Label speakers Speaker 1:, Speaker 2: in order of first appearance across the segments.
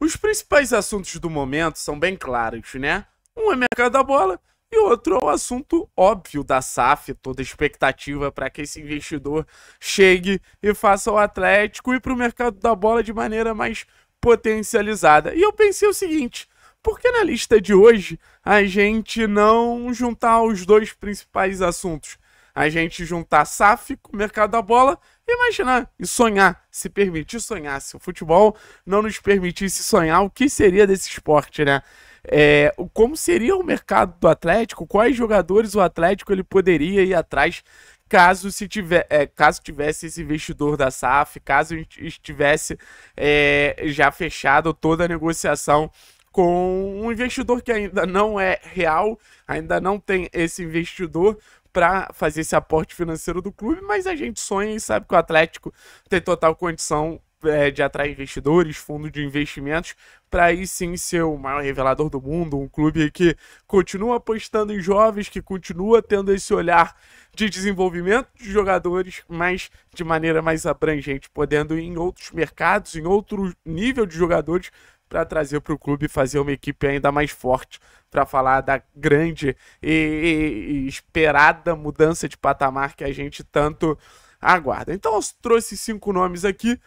Speaker 1: Os principais assuntos do momento são bem claros, né? Um é mercado da bola e outro é o assunto óbvio da SAF, toda expectativa para que esse investidor chegue e faça o Atlético e para o mercado da bola de maneira mais potencializada. E eu pensei o seguinte: por que na lista de hoje a gente não juntar os dois principais assuntos? a gente juntar SAF com o mercado da bola e imaginar e sonhar, se permitir sonhar. Se o futebol não nos permitisse sonhar, o que seria desse esporte, né? É, como seria o mercado do Atlético? Quais jogadores o Atlético ele poderia ir atrás caso se tiver, é, caso tivesse esse investidor da SAF, caso estivesse é, já fechado toda a negociação com um investidor que ainda não é real, ainda não tem esse investidor, para fazer esse aporte financeiro do clube, mas a gente sonha e sabe que o Atlético tem total condição é, de atrair investidores, fundo de investimentos, para aí sim ser o maior revelador do mundo, um clube que continua apostando em jovens, que continua tendo esse olhar de desenvolvimento de jogadores, mas de maneira mais abrangente, podendo ir em outros mercados, em outro nível de jogadores, para trazer para o clube e fazer uma equipe ainda mais forte para falar da grande e, e, e, esperada mudança de patamar que a gente tanto aguarda. Então eu trouxe cinco nomes aqui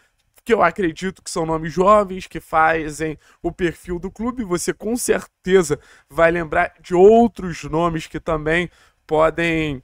Speaker 1: que eu acredito que são nomes jovens que fazem o perfil do clube. Você com certeza vai lembrar de outros nomes que também podem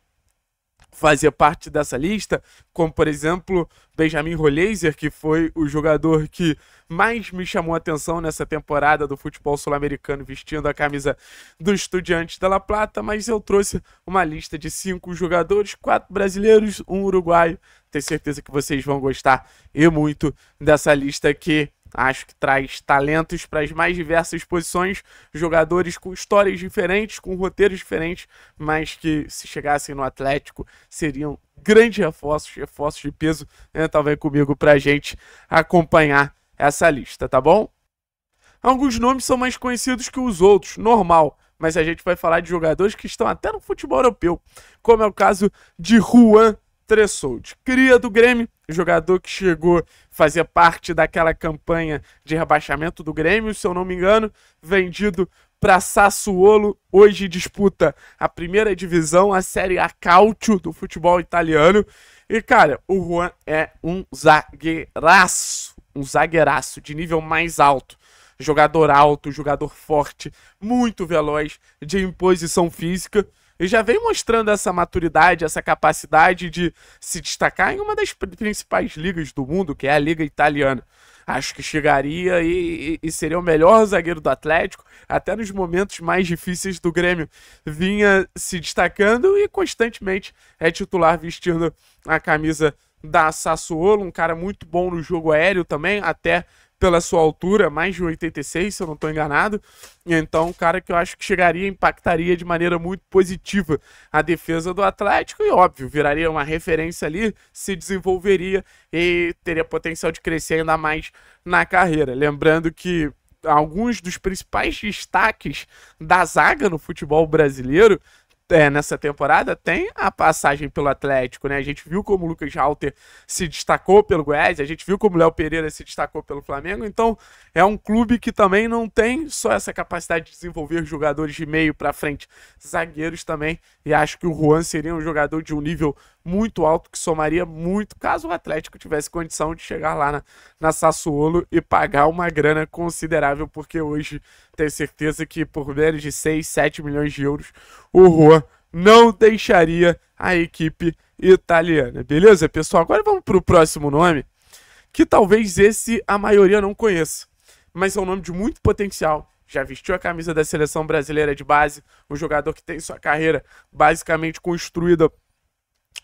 Speaker 1: fazia parte dessa lista, como por exemplo Benjamin Rollaser, que foi o jogador que mais me chamou a atenção nessa temporada do futebol sul-americano vestindo a camisa do Estudiantes da La Plata, mas eu trouxe uma lista de cinco jogadores, quatro brasileiros, um uruguaio. Tenho certeza que vocês vão gostar e muito dessa lista que Acho que traz talentos para as mais diversas posições, jogadores com histórias diferentes, com roteiros diferentes, mas que se chegassem no Atlético seriam grandes reforços, reforços de peso. Então né? vem comigo para a gente acompanhar essa lista, tá bom? Alguns nomes são mais conhecidos que os outros, normal mas a gente vai falar de jogadores que estão até no futebol europeu, como é o caso de Juan Tressold. Cria do Grêmio, jogador que chegou, fazia parte daquela campanha de rebaixamento do Grêmio, se eu não me engano, vendido para Sassuolo, hoje disputa a primeira divisão, a Série A Calcio do futebol italiano. E cara, o Juan é um zagueiraço, um zagueiraço de nível mais alto. Jogador alto, jogador forte, muito veloz, de imposição física e já vem mostrando essa maturidade, essa capacidade de se destacar em uma das principais ligas do mundo, que é a Liga Italiana. Acho que chegaria e, e seria o melhor zagueiro do Atlético, até nos momentos mais difíceis do Grêmio. Vinha se destacando e constantemente é titular vestindo a camisa da Sassuolo, um cara muito bom no jogo aéreo também, até pela sua altura, mais de 86, se eu não estou enganado. Então, um cara que eu acho que chegaria impactaria de maneira muito positiva a defesa do Atlético e, óbvio, viraria uma referência ali, se desenvolveria e teria potencial de crescer ainda mais na carreira. Lembrando que alguns dos principais destaques da zaga no futebol brasileiro é, nessa temporada tem a passagem pelo Atlético, né? A gente viu como o Lucas Halter se destacou pelo Goiás, a gente viu como o Léo Pereira se destacou pelo Flamengo. Então, é um clube que também não tem só essa capacidade de desenvolver jogadores de meio para frente, zagueiros também. E acho que o Juan seria um jogador de um nível muito alto, que somaria muito, caso o Atlético tivesse condição de chegar lá na, na Sassuolo e pagar uma grana considerável, porque hoje tenho certeza que por menos de 6, 7 milhões de euros, o Juan não deixaria a equipe italiana. Beleza, pessoal? Agora vamos para o próximo nome, que talvez esse a maioria não conheça, mas é um nome de muito potencial, já vestiu a camisa da seleção brasileira de base, um jogador que tem sua carreira basicamente construída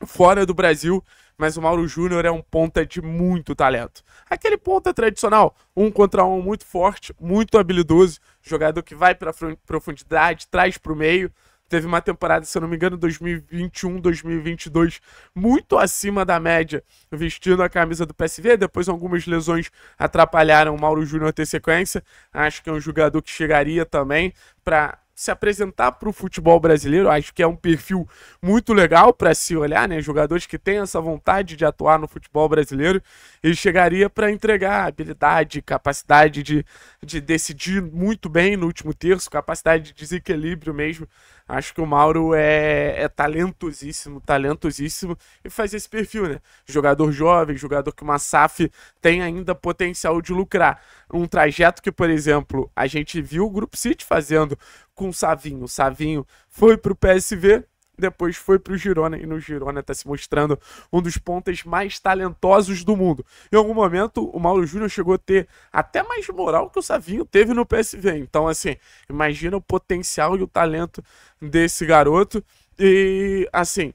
Speaker 1: fora do Brasil, mas o Mauro Júnior é um ponta de muito talento. Aquele ponta tradicional, um contra um muito forte, muito habilidoso, jogador que vai para profundidade, traz para o meio. Teve uma temporada, se eu não me engano, 2021, 2022, muito acima da média, vestindo a camisa do PSV. Depois, algumas lesões atrapalharam o Mauro Júnior ter sequência. Acho que é um jogador que chegaria também para se apresentar para o futebol brasileiro. Acho que é um perfil muito legal para se olhar, né? Jogadores que têm essa vontade de atuar no futebol brasileiro, ele chegaria para entregar habilidade, capacidade de, de decidir muito bem no último terço, capacidade de desequilíbrio mesmo Acho que o Mauro é, é talentosíssimo, talentosíssimo e faz esse perfil, né? Jogador jovem, jogador que uma SAF tem ainda potencial de lucrar. Um trajeto que, por exemplo, a gente viu o Grupo City fazendo com o Savinho. O Savinho foi para o PSV, depois foi pro Girona e no Girona está se mostrando um dos pontas mais talentosos do mundo. Em algum momento, o Mauro Júnior chegou a ter até mais moral que o Savinho teve no PSV. Então, assim, imagina o potencial e o talento desse garoto. E, assim,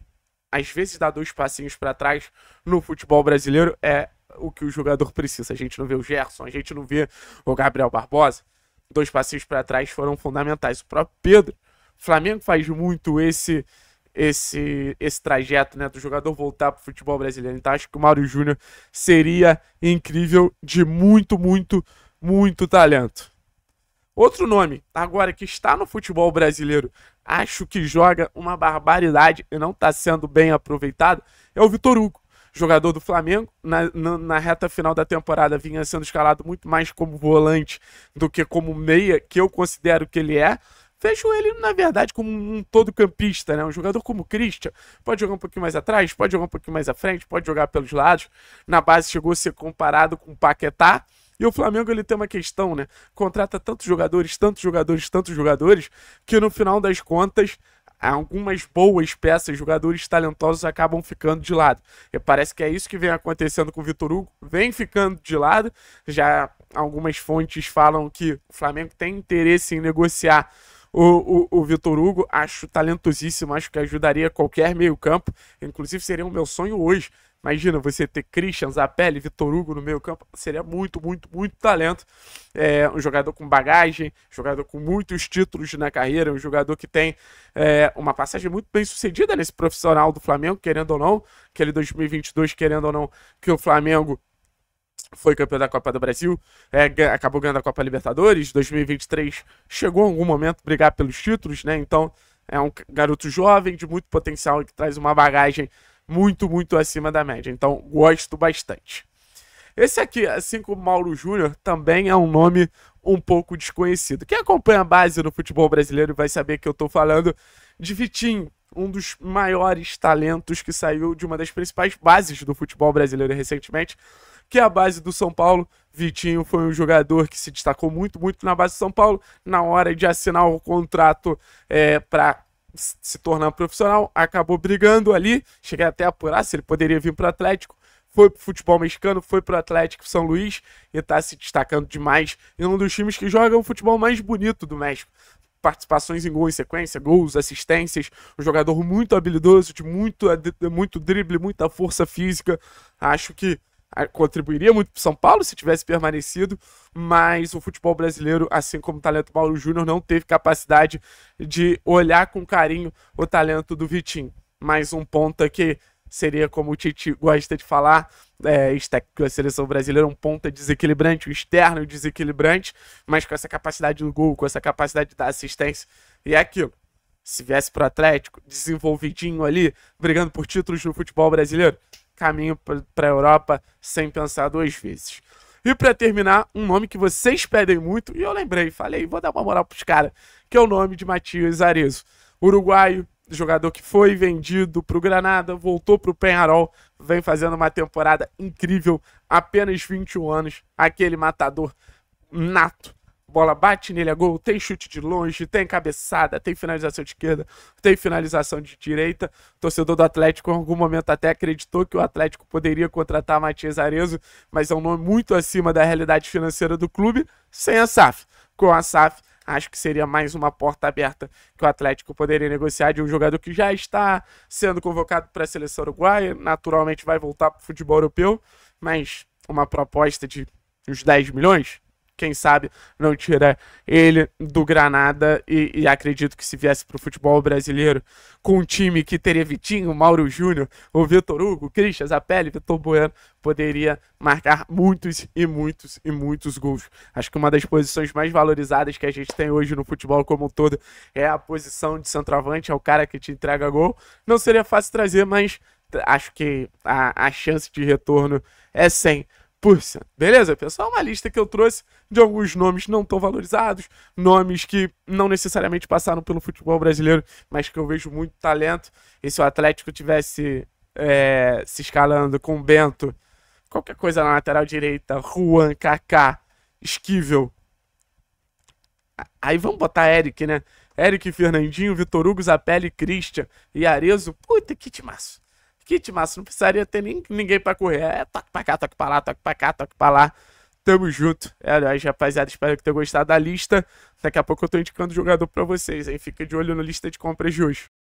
Speaker 1: às vezes dar dois passinhos para trás no futebol brasileiro é o que o jogador precisa. A gente não vê o Gerson, a gente não vê o Gabriel Barbosa. Dois passinhos para trás foram fundamentais. O próprio Pedro. Flamengo faz muito esse esse, esse trajeto né, do jogador voltar para o futebol brasileiro. Então acho que o Mário Júnior seria incrível, de muito, muito, muito talento. Outro nome, agora que está no futebol brasileiro, acho que joga uma barbaridade e não está sendo bem aproveitado, é o Vitor Hugo jogador do Flamengo. Na, na, na, reta final da temporada vinha sendo escalado muito mais como volante do que como meia, que eu considero que ele é vejo ele, na verdade, como um todo-campista, né? Um jogador como o Christian. Pode jogar um pouquinho mais atrás, pode jogar um pouquinho mais à frente, pode jogar pelos lados. Na base chegou a ser comparado com o Paquetá. E o Flamengo ele tem uma questão, né? Contrata tantos jogadores, tantos jogadores, tantos jogadores, que no final das contas algumas boas peças, jogadores talentosos acabam ficando de lado. E parece que é isso que vem acontecendo com o Vitor Hugo, vem ficando de lado. Já algumas fontes falam que o Flamengo tem interesse em negociar o, o, o Vitor Hugo, acho talentosíssimo, acho que ajudaria qualquer meio-campo. Inclusive, seria o meu sonho hoje. Imagina você ter Christian, Zapelli, Vitor Hugo no meio campo, seria muito, muito, muito talento. É um jogador com bagagem, jogador com muitos títulos na carreira, um jogador que tem é, uma passagem muito bem sucedida nesse profissional do Flamengo, querendo ou não, aquele 2022, querendo ou não, que o Flamengo foi campeão da Copa do Brasil, é, acabou ganhando a Copa Libertadores, 2023 chegou em algum momento a brigar pelos títulos, né? Então é um garoto jovem de muito potencial que traz uma bagagem muito, muito acima da média. Então gosto bastante. Esse aqui, assim como Mauro Júnior, também é um nome um pouco desconhecido. Quem acompanha a base no futebol brasileiro vai saber que eu estou falando de Vitinho, um dos maiores talentos que saiu de uma das principais bases do futebol brasileiro recentemente, que é a base do São Paulo. Vitinho foi um jogador que se destacou muito, muito na base do São Paulo. Na hora de assinar o contrato é, para se tornar profissional, acabou brigando ali. Cheguei até a apurar se ele poderia vir para o Atlético. Foi para o futebol mexicano, foi para o Atlético São Luís e está se destacando demais. em é um dos times que joga o futebol mais bonito do México participações em gols em sequência, gols, assistências, um jogador muito habilidoso, de muito, eh, muito drible, muita força física. Acho que ah, contribuiria muito para São Paulo se tivesse permanecido, mas o futebol brasileiro, assim como o talento Paulo Júnior, não teve capacidade de olhar com carinho o talento do Vitinho. Mais um ponto aqui seria como o Tite gosta de falar, é, com a seleção brasileira, é um ponta desequilibrante, um externo é desequilibrante, mas com essa capacidade do gol, com essa capacidade da assistência. E é aquilo. Se viesse pro Atlético, desenvolvidinho ali, brigando por títulos no futebol brasileiro, caminho para a Europa sem pensar duas vezes. E para terminar, um nome que vocês pedem muito, e eu lembrei, falei, vou dar uma moral pros caras, que é o nome de Matias Arezo. Uruguaio, jogador que foi vendido para o Granada, voltou para o Penharol, vem fazendo uma temporada incrível, apenas 21 anos, aquele matador nato. Bola bate nele a é gol, tem chute de longe, tem cabeçada, tem finalização de esquerda, tem finalização de direita. O torcedor do Atlético em algum momento até acreditou que o Atlético poderia contratar Matias Arezo, mas é um nome muito acima da realidade financeira do clube, sem a SAF. Com a SAF acho que seria mais uma porta aberta que o Atlético poderia negociar de um jogador que já está sendo convocado para a seleção uruguaia, naturalmente vai voltar para o futebol europeu, mas uma proposta de uns 10 milhões quem sabe não tira ele do Granada e, e acredito que se viesse para o futebol brasileiro com um time que teria Vitinho, Mauro Júnior, o Vitor Hugo, Cristian Zapelli, Vitor Bueno, poderia marcar muitos e muitos e muitos gols. Acho que uma das posições mais valorizadas que a gente tem hoje no futebol como um todo é a posição de centroavante, é o cara que te entrega gol. Não seria fácil trazer, mas acho que a, a chance de retorno é 100%. 10%. Beleza, pessoal? É uma lista que eu trouxe de alguns nomes não tão valorizados, nomes que não necessariamente passaram pelo futebol brasileiro, mas que eu vejo muito talento. E se o Atlético tivesse é, se escalando com Bento, qualquer coisa na lateral direita, Juan, Kaká, Esquivel. Aí vamos botar Eric, né? Eric, Fernandinho, Vitor Hugo, Zapelli, Christian e Arezo. Puta que timaço. Kit Massa não precisaria ter nem, ninguém para correr. É toque pra cá, toque pra lá, toque pra cá, toque pra lá. Tamo junto. É, aliás, rapaziada, espero que tenham gostado da lista. Daqui a pouco eu tô indicando o jogador para vocês, hein? Fica de olho na lista de compras de hoje.